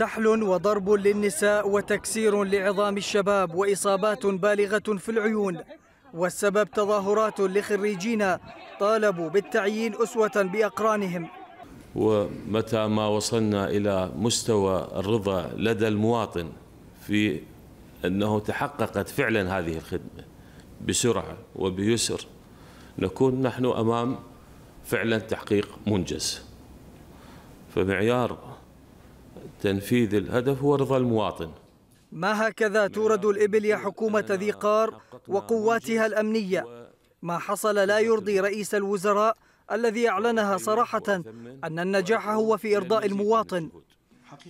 سحل وضرب للنساء وتكسير لعظام الشباب وإصابات بالغة في العيون والسبب تظاهرات لخريجين طالبوا بالتعيين أسوة بأقرانهم ومتى ما وصلنا إلى مستوى الرضا لدى المواطن في أنه تحققت فعلا هذه الخدمة بسرعة وبيسر نكون نحن أمام فعلا تحقيق منجز فمعيار تنفيذ الهدف هو رضا المواطن ما هكذا تورد الإبل يا حكومة ذي قار وقواتها الأمنية ما حصل لا يرضي رئيس الوزراء الذي أعلنها صراحة أن النجاح هو في إرضاء المواطن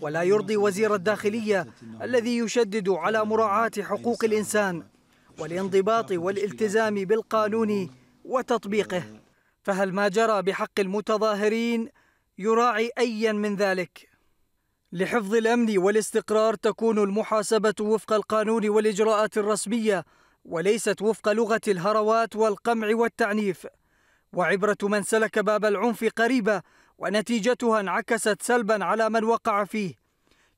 ولا يرضي وزير الداخلية الذي يشدد على مراعاة حقوق الإنسان والانضباط والالتزام بالقانون وتطبيقه فهل ما جرى بحق المتظاهرين يراعي أيا من ذلك؟ لحفظ الأمن والاستقرار تكون المحاسبة وفق القانون والإجراءات الرسمية وليست وفق لغة الهروات والقمع والتعنيف وعبرة من سلك باب العنف قريبة ونتيجتها انعكست سلبا على من وقع فيه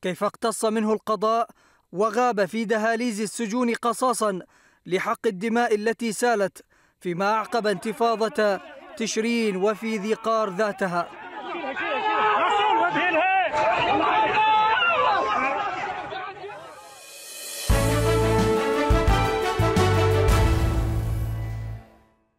كيف اقتص منه القضاء وغاب في دهاليز السجون قصاصا لحق الدماء التي سالت فيما أعقب انتفاضة تشرين وفي ذي قار ذاتها